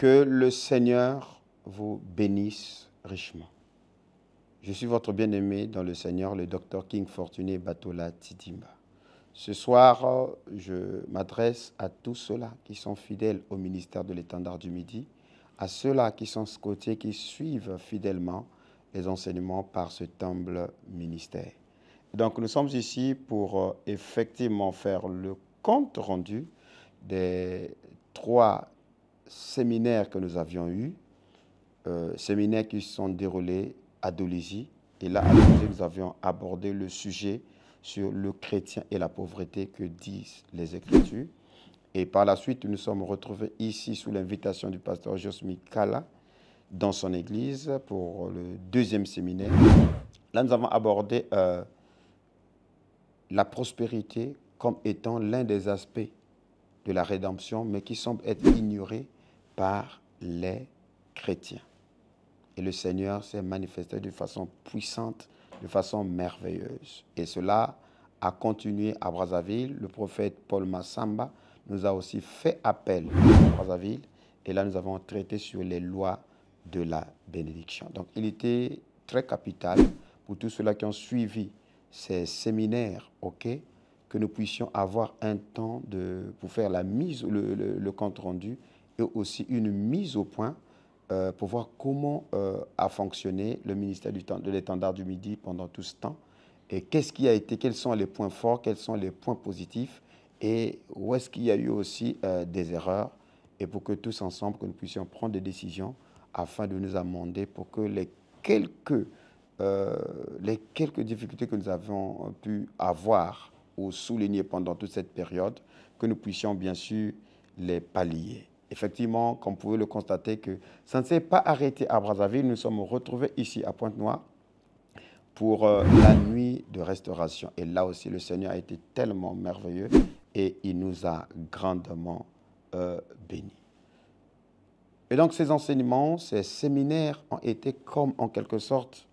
Que le Seigneur vous bénisse richement. Je suis votre bien-aimé dans le Seigneur, le docteur King Fortuné Batola Tidimba. Ce soir, je m'adresse à tous ceux-là qui sont fidèles au ministère de l'étendard du Midi, à ceux-là qui sont scotés, qui suivent fidèlement les enseignements par ce temple ministère. Donc nous sommes ici pour euh, effectivement faire le compte rendu des trois séminaires que nous avions eus, euh, séminaires qui se sont déroulés à Dolégie. Et là, nous avions abordé le sujet sur le chrétien et la pauvreté que disent les Écritures. Et par la suite, nous nous sommes retrouvés ici sous l'invitation du pasteur Josmi Kala dans son église pour le deuxième séminaire. Là, nous avons abordé euh, la prospérité comme étant l'un des aspects de la rédemption, mais qui semble être ignoré par les chrétiens. Et le Seigneur s'est manifesté de façon puissante, de façon merveilleuse. Et cela a continué à Brazzaville. Le prophète Paul Massamba nous a aussi fait appel à Brazzaville. Et là, nous avons traité sur les lois de la bénédiction. Donc, il était très capital pour tous ceux-là qui ont suivi ces séminaires, OK, que nous puissions avoir un temps de, pour faire la mise, le, le compte rendu et aussi une mise au point euh, pour voir comment euh, a fonctionné le ministère du, de l'étendard du Midi pendant tout ce temps et qu'est-ce qui a été, quels sont les points forts, quels sont les points positifs et où est-ce qu'il y a eu aussi euh, des erreurs et pour que tous ensemble, que nous puissions prendre des décisions afin de nous amender pour que les quelques, les quelques difficultés que nous avons pu avoir ou souligner pendant toute cette période, que nous puissions bien sûr les pallier effectivement, comme vous pouvez le constater, que ça ne s'est pas arrêté à Brazzaville. Nous sommes retrouvés ici à Pointe-Noire pour euh, la nuit de restauration. Et là aussi, le Seigneur a été tellement merveilleux et il nous a grandement euh, bénis. Et donc ces enseignements, ces séminaires ont été comme en quelque sorte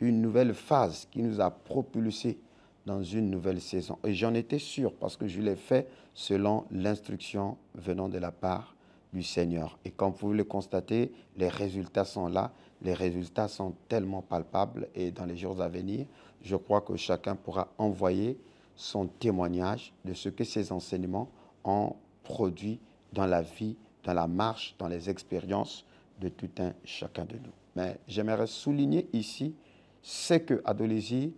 une nouvelle phase qui nous a propulsés dans une nouvelle saison. Et j'en étais sûr parce que je l'ai fait selon l'instruction venant de la part Seigneur. Et comme vous le constater, les résultats sont là. Les résultats sont tellement palpables et dans les jours à venir, je crois que chacun pourra envoyer son témoignage de ce que ces enseignements ont produit dans la vie, dans la marche, dans les expériences de tout un chacun de nous. Mais j'aimerais souligner ici, c'est que Adolésie,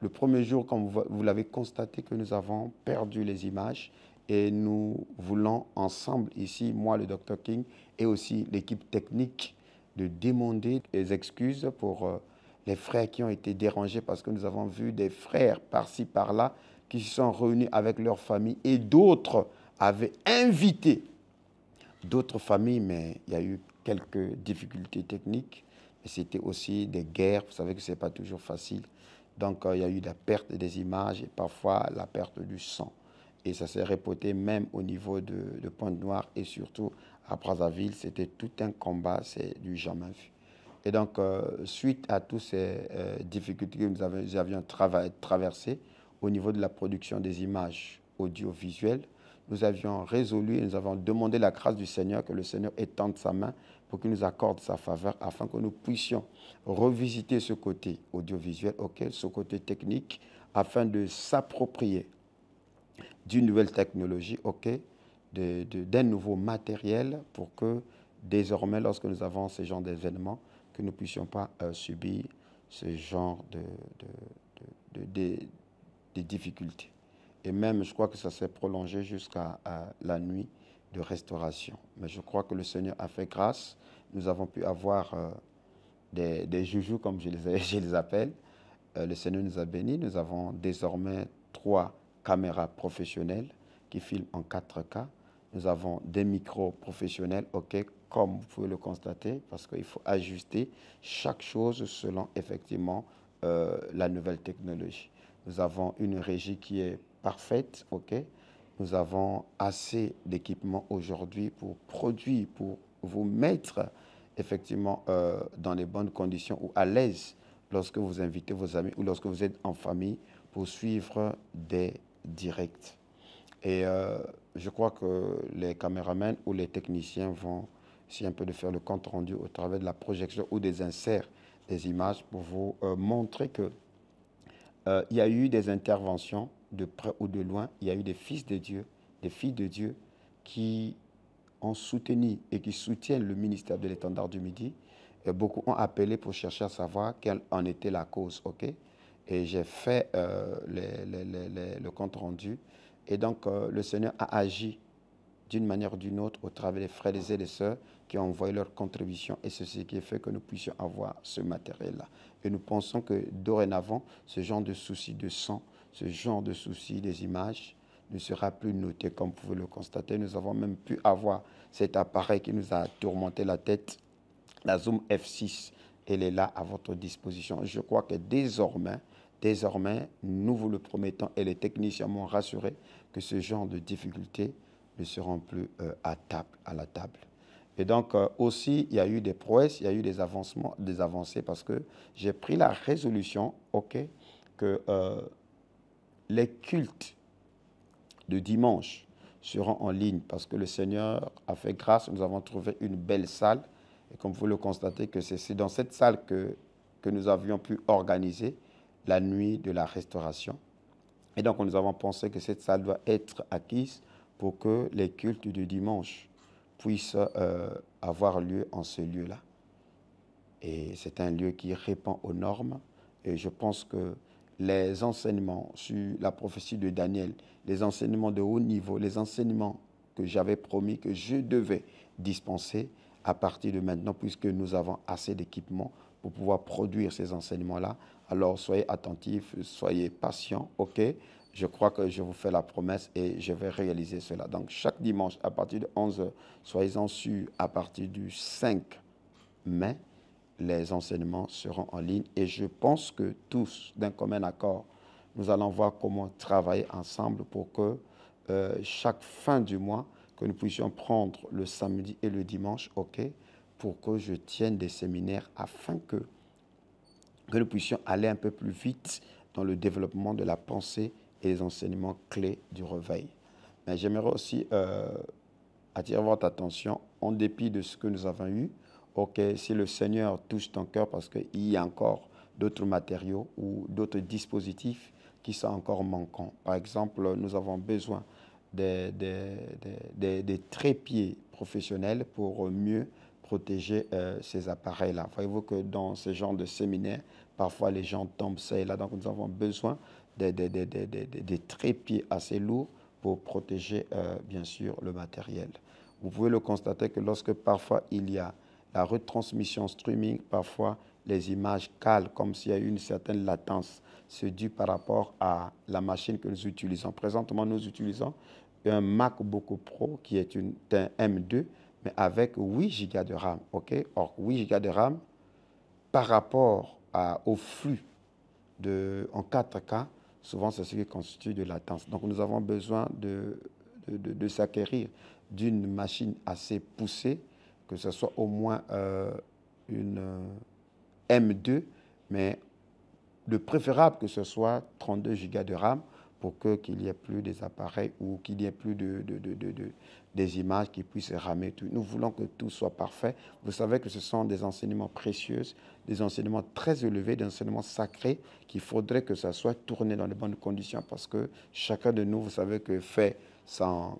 le premier jour, comme vous l'avez constaté, que nous avons perdu les images, et nous voulons ensemble ici, moi le Dr King et aussi l'équipe technique, de demander des excuses pour euh, les frères qui ont été dérangés parce que nous avons vu des frères par-ci, par-là qui se sont réunis avec leurs familles et d'autres avaient invité d'autres familles, mais il y a eu quelques difficultés techniques. c'était aussi des guerres, vous savez que ce n'est pas toujours facile. Donc euh, il y a eu la perte des images et parfois la perte du sang et ça s'est répété même au niveau de, Pointe-Noire et surtout à Brazzaville. C'était tout un combat, c'est du jamais vu. Et donc, euh, suite à toutes ces euh, difficultés que nous, avions, traversées au niveau de la production des images audiovisuelles, nous avions résolu et nous avons demandé la grâce du Seigneur, que le Seigneur étende sa main pour qu'il nous accorde sa faveur afin que nous puissions revisiter ce côté audiovisuel, ce côté technique, afin de s'approprier d'une nouvelle technologie, OK, d'un nouveau matériel pour que désormais, lorsque nous avons ce genre d'événements, que nous ne puissions pas euh, subir ce genre de, de, de, de, difficultés. Et même, je crois que ça s'est prolongé jusqu'à la nuit de restauration. Mais je crois que le Seigneur a fait grâce. Nous avons pu avoir euh, des, des, joujoux, comme je les, je les appelle. Euh, le Seigneur nous a bénis. Nous avons désormais trois caméras professionnels qui filment en 4K. Nous avons des micros professionnels, OK, comme vous pouvez le constater, parce qu'il faut ajuster chaque chose selon effectivement euh, la nouvelle technologie. Nous avons une régie qui est parfaite, OK. Nous avons assez d'équipements aujourd'hui pour produire, pour vous mettre effectivement euh, dans les bonnes conditions ou à l'aise lorsque vous invitez vos amis ou lorsque vous êtes en famille pour suivre des direct. Et euh, je crois que les caméramans ou les techniciens vont essayer un peu de faire le compte rendu au travers de la projection ou des inserts des images pour vous euh, montrer que euh, il y a eu des interventions de près ou de loin. Il y a eu des fils de Dieu, des filles de Dieu qui ont soutenu et qui soutiennent le ministère de l'étendard du Midi. Et beaucoup ont appelé pour chercher à savoir quelle en était la cause. ok et j'ai fait euh, le compte rendu. Et donc, euh, le Seigneur a agi d'une manière ou d'une autre au travers des frères et des sœurs qui ont envoyé leur contribution. Et c'est ce qui fait que nous puissions avoir ce matériel-là. Et nous pensons que dorénavant, ce genre de souci de sang, ce genre de souci des images ne sera plus noté. Comme vous pouvez le constater, nous avons même pu avoir cet appareil qui nous a tourmenté la tête, la Zoom F6. Elle est là à votre disposition. Je crois que désormais, Désormais, nous vous le promettons et les techniciens m'ont rassuré que ce genre de difficultés ne seront plus euh, à, table, la table. Et donc euh, aussi, il y a eu des prouesses, il y a eu des avancements, des avancées parce que j'ai pris la résolution, ok, que euh, les cultes de dimanche seront en ligne parce que le Seigneur a fait grâce, nous avons trouvé une belle salle et comme vous le constatez que c'est dans cette salle que, que nous avions pu organiser la nuit de la restauration. Et donc, nous avons pensé que cette salle doit être acquise pour que les cultes du dimanche puissent euh, avoir lieu en ce lieu-là. Et c'est un lieu qui répond aux normes. Et je pense que les enseignements sur la prophétie de Daniel, les enseignements de haut niveau, les enseignements que j'avais promis que je devais dispenser à partir de maintenant, puisque nous avons assez d'équipements pour pouvoir produire ces enseignements-là, alors soyez attentifs, soyez patients, ok je crois que je vous fais la promesse et je vais réaliser cela. Donc, chaque dimanche, à partir de 11h, soyez-en sûrs, à partir du 5 mai, les enseignements seront en ligne. Et je pense que tous, d'un commun accord, nous allons voir comment travailler ensemble pour que euh, chaque fin du mois, que nous puissions prendre le samedi et le dimanche, OK, pour que je tienne des séminaires afin que que nous puissions aller un peu plus vite dans le développement de la pensée et les enseignements clés du réveil. Mais j'aimerais aussi euh, attirer votre attention, en dépit de ce que nous avons eu, ok, si le Seigneur touche ton cœur parce qu'il y a encore d'autres matériaux ou d'autres dispositifs qui sont encore manquants. Par exemple, nous avons besoin des, des, des, des, des trépieds professionnels pour mieux protéger euh, ces appareils-là. Voyez-vous que dans ce genre de séminaire, parfois les gens tombent ça et là. Donc nous avons besoin des trépieds assez lourds pour protéger, euh, bien sûr, le matériel. Vous pouvez le constater que lorsque parfois il y a la retransmission streaming, parfois les images calent comme s'il y a eu une certaine latence. C'est dû par rapport à la machine que nous utilisons. Présentement, nous utilisons un MacBook Pro qui est une, un M2 mais avec 8 gigas de RAM. ok Or, 8 gigas de RAM, par rapport au flux de, en 4K, souvent c'est ce qui constitue de latence. Donc, nous avons besoin de, s'acquérir d'une machine assez poussée, que ce soit au moins euh, une euh, M2, mais le préférable que ce soit 32 gigas de RAM pour qu'il n'y ait plus des appareils ou qu'il n'y ait plus de, des images qui puissent ramer tout. Nous voulons que tout soit parfait. Vous savez que ce sont des enseignements précieux, des enseignements très élevés, des enseignements sacrés qu'il faudrait que ça soit tourné dans les bonnes conditions parce que chacun de nous, vous savez que fait sans,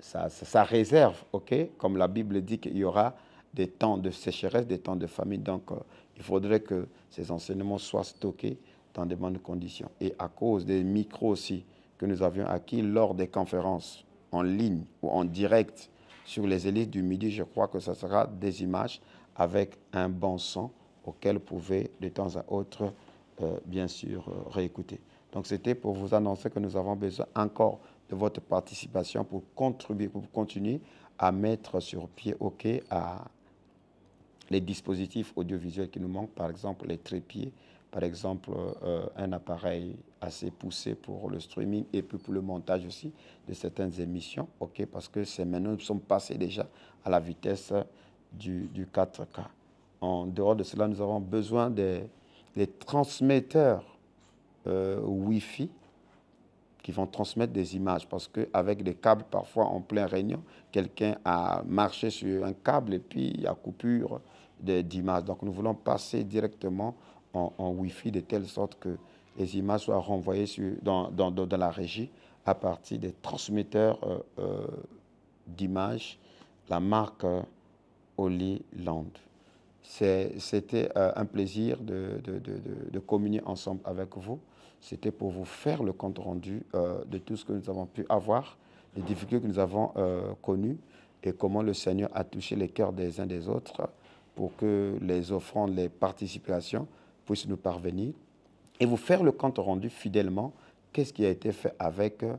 sa, réserve, ok Comme la Bible dit qu'il y aura des temps de sécheresse, des temps de famine. Donc, euh, il faudrait que ces enseignements soient stockés dans de bonnes conditions. Et à cause des micros aussi que nous avions acquis lors des conférences en ligne ou en direct sur les élites du midi, je crois que ce sera des images avec un bon son auquel vous pouvez de temps à autre, euh, bien sûr, euh, réécouter. Donc c'était pour vous annoncer que nous avons besoin encore de votre participation pour contribuer, pour continuer à mettre sur pied OK à les dispositifs audiovisuels qui nous manquent, par exemple les trépieds, par exemple, euh, un appareil assez poussé pour le streaming et puis pour le montage aussi de certaines émissions, ok, parce que c'est maintenant, nous sommes passés déjà à la vitesse du, du 4K. En dehors de cela, nous avons besoin des, des transmetteurs euh, Wi-Fi qui vont transmettre des images parce qu'avec des câbles, parfois en plein réunion, quelqu'un a marché sur un câble et puis il y a coupure d'images. Donc nous voulons passer directement en, en, Wi-Fi de telle sorte que les images soient renvoyées sur, dans, dans, la régie à partir des transmetteurs euh, euh, d'images, la marque Oli euh, Holy Land. C'était un plaisir de, de, de, communier ensemble avec vous. C'était pour vous faire le compte rendu de tout ce que nous avons pu avoir, les difficultés que nous avons connues et comment le Seigneur a touché les cœurs des uns des autres pour que les offrandes, les participations puissent nous parvenir et vous faire le compte rendu fidèlement qu'est-ce qui a été fait avec euh,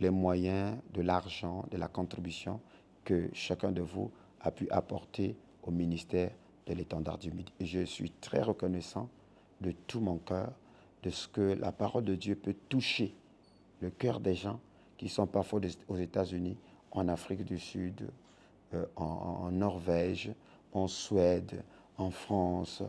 les moyens de l'argent, de la contribution que chacun de vous a pu apporter au ministère de l'étendard du Midi. je suis très reconnaissant de tout mon cœur de ce que la parole de Dieu peut toucher le cœur des gens qui sont parfois aux États-Unis, en Afrique du Sud, euh, en Norvège, en Suède, en France.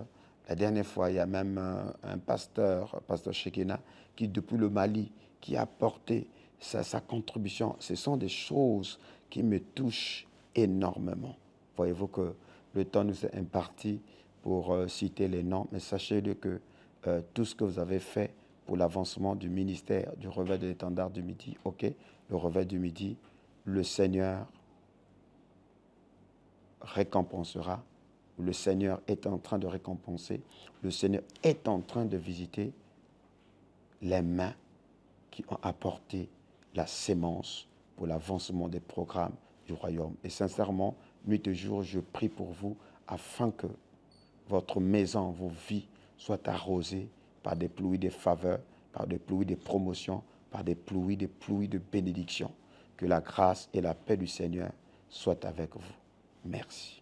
La dernière fois, il y a même un, pasteur, pasteur Shekina, qui depuis le Mali, qui a apporté sa, contribution. Ce sont des choses qui me touchent énormément. Voyez-vous que le temps nous est imparti pour euh, citer les noms, mais sachez-le que euh, tout ce que vous avez fait pour l'avancement du ministère du revêt de l'étendard du Midi, ok, le revêt du Midi, le Seigneur récompensera, le Seigneur est en train de récompenser, le Seigneur est en train de visiter les mains qui ont apporté la sémence pour l'avancement des programmes du royaume. Et sincèrement, nuit et jour, je prie pour vous afin que votre maison, vos vies soient arrosées par des pluies de faveurs, par des pluies de promotions, par des pluies, des pluies de bénédictions. Que la grâce et la paix du Seigneur soient avec vous. Merci.